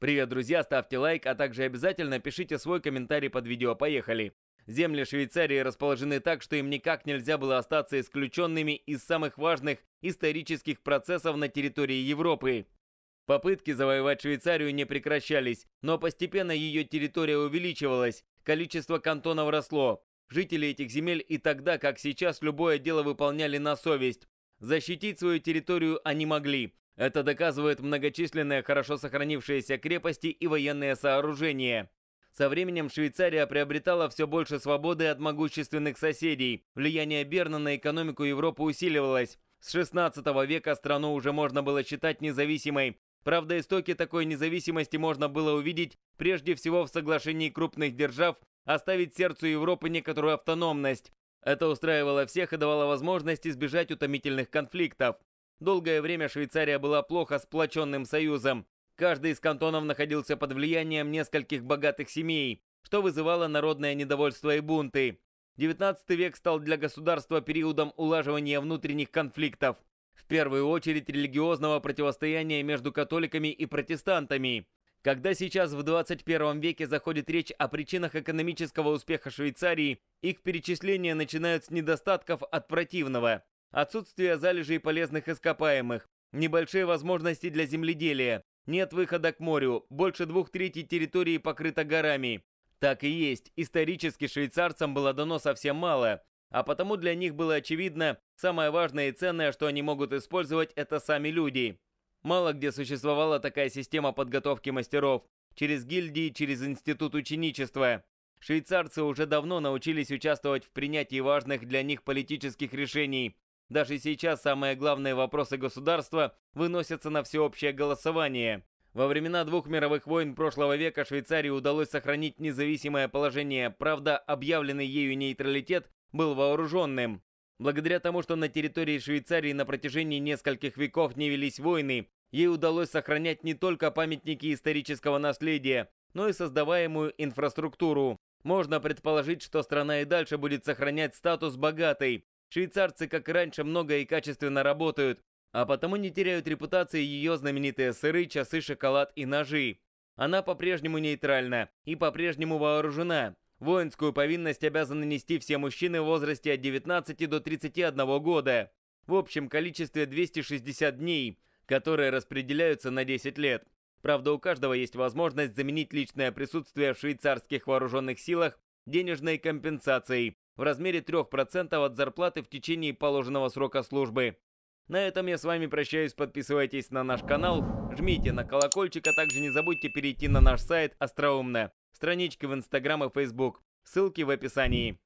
Привет, друзья, ставьте лайк, а также обязательно пишите свой комментарий под видео. Поехали! Земли Швейцарии расположены так, что им никак нельзя было остаться исключенными из самых важных исторических процессов на территории Европы. Попытки завоевать Швейцарию не прекращались, но постепенно ее территория увеличивалась, количество кантонов росло. Жители этих земель и тогда, как сейчас, любое дело выполняли на совесть. Защитить свою территорию они могли, это доказывают многочисленные хорошо сохранившиеся крепости и военные сооружения. Со временем Швейцария приобретала все больше свободы от могущественных соседей. Влияние Берна на экономику Европы усиливалось. С 16 века страну уже можно было считать независимой. Правда, истоки такой независимости можно было увидеть прежде всего в соглашении крупных держав оставить сердцу Европы некоторую автономность. Это устраивало всех и давало возможность избежать утомительных конфликтов. Долгое время Швейцария была плохо сплоченным союзом. Каждый из кантонов находился под влиянием нескольких богатых семей, что вызывало народное недовольство и бунты. 19 век стал для государства периодом улаживания внутренних конфликтов, в первую очередь религиозного противостояния между католиками и протестантами. Когда сейчас в 21 веке заходит речь о причинах экономического успеха Швейцарии, их перечисления начинают с недостатков от противного. Отсутствие залежей полезных ископаемых, небольшие возможности для земледелия, нет выхода к морю, больше двух третей территории покрыта горами. Так и есть, исторически швейцарцам было дано совсем мало, а потому для них было очевидно, самое важное и ценное, что они могут использовать, это сами люди. Мало где существовала такая система подготовки мастеров, через гильдии, через институт ученичества. Швейцарцы уже давно научились участвовать в принятии важных для них политических решений, даже сейчас самые главные вопросы государства выносятся на всеобщее голосование. Во времена двух мировых войн прошлого века Швейцарии удалось сохранить независимое положение, правда, объявленный ею нейтралитет был вооруженным. Благодаря тому, что на территории Швейцарии на протяжении нескольких веков не велись войны, ей удалось сохранять не только памятники исторического наследия, но и создаваемую инфраструктуру. Можно предположить, что страна и дальше будет сохранять статус богатой, Швейцарцы, как и раньше, много и качественно работают, а потому не теряют репутации ее знаменитые сыры, часы, шоколад и ножи. Она по-прежнему нейтральна и по-прежнему вооружена. Воинскую повинность обязаны нести все мужчины в возрасте от 19 до 31 года. В общем количестве 260 дней, которые распределяются на 10 лет. Правда, у каждого есть возможность заменить личное присутствие в швейцарских вооруженных силах денежной компенсацией, в размере 3% от зарплаты в течение положенного срока службы. На этом я с вами прощаюсь, подписывайтесь на наш канал, жмите на колокольчик, а также не забудьте перейти на наш сайт Остроумно, странички в Инстаграм и Фейсбук, ссылки в описании.